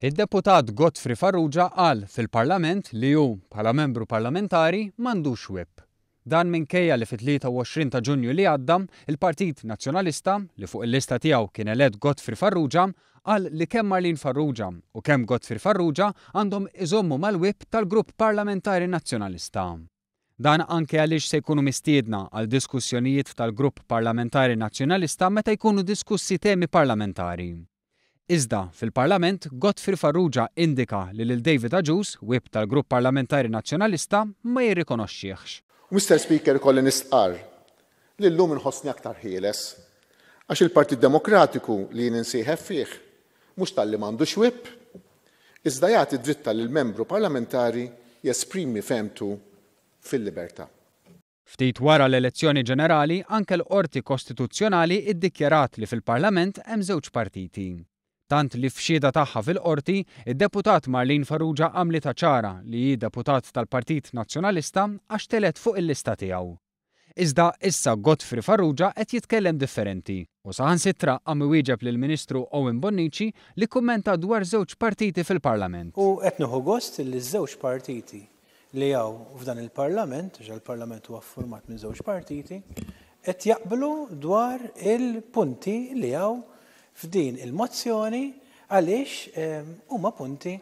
il deputat Gottfri Farrugia qal fil-Parlament li ju bħala membru parlamentari mandu web. Dan minkejja li fit-23 ta' Ġunju li għadda, il-Partit Nazzjonalista li fuq il-lista tiegħu kien eled Gottfri Farrugia qal li kemm Marlin Farrugia u kemm Gottfri Farrugia għandhom iżommu mal-wib tal-Grupp Parlamentari Nazzjonalista. Dan anke għaliex se jkunu mistiedna għal diskussjonijiet tal-Grupp Parlamentari Nazzjonalista meta jkunu diskussi temi parlamentari. Iżda, fil-Parlament, Gottfried Farrugia indika li lil David Aġus, wib tal-Grupp Parlamentari Nazzjonalista, ma jirrikonoxxieħx. Mr. Speaker, kolli nistqar li l-lum nħossni aktar ħieles għax il-Partit Demokratiku li ninsieħef fih mux tal-li mandu xwib, iżda jagħti dritta lill membru parlamentari jesprimi femtu fil-libertà. Ftit wara l-elezzjoni ġenerali, anke l-Qorti Kostituzzjonali iddikjarat li fil-Parlament hemm żewġ partiti tant li fxida tagħha fil-qorti, id-deputat Marlin Farrugia għamli ċara li hi deputat tal-Partit Nazzjonalista għax telet fuq il-lista tiegħu. Iżda issa Godfrey Farrugia qed jitkellem differenti u saħan sitra għam wieġeb lill ministru Owen Bonnici li kummenta dwar żewġ partiti fil-Parlament. U qed nieħu gost li żewġ partiti li jaw f'dan il-Parlament, ġa il parlament huwa format minn żewġ partiti, qed jaqblu dwar il-punti li jaw f'din il-mozzjoni għaliex ehm, huma punti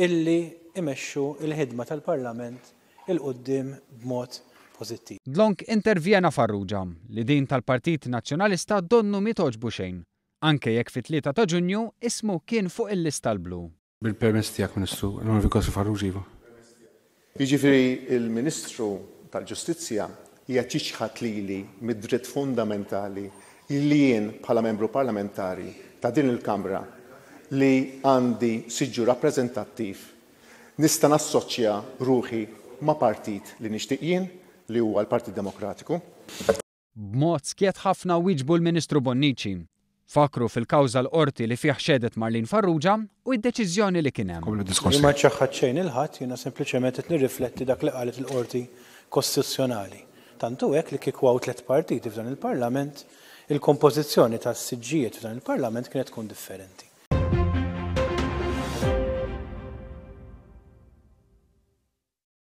illi imexxu il-ħidma tal-Parlament il-qoddim b'mod pożittiv. Dlonk intervjena Farrugia li din tal-Partit Nazzjonalista donnu mitoġbu xejn, anke jekk fit-3 ta' Ġunju ismu kien fuq il-lista l-blu. Bil-permess tiegħek Ministru, l-Onorevoli Kossu Farrugia. Jiġifieri il-Ministru tal-Ġustizzja hija ċiċħat lili mid-dritt fundamentali li jien bħala membru parlamentari ta' din il-Kamra li għandi siġu rappresentattiv nista nassoċja ruħi ma' partit li nixtieq jien li huwa l-Partit Demokratiku. B'mod skiet ħafna wieġbu l-Ministru Bonnici. Fakru fil-kawża l-qorti li fih xedet Marlin Farrugia u id-deċiżjoni li kien hemm. Ma ċaħħaċċejn il-ħadd jiena sempliċement qed nirrifletti dak li qalet il-qorti kostituzzjonali. Tantu hekk li kikwaw tliet partiti f'dan il-Parlament il-kompożizzjoni tas-siġġijiet f'dan il-Parlament kienet tkun differenti.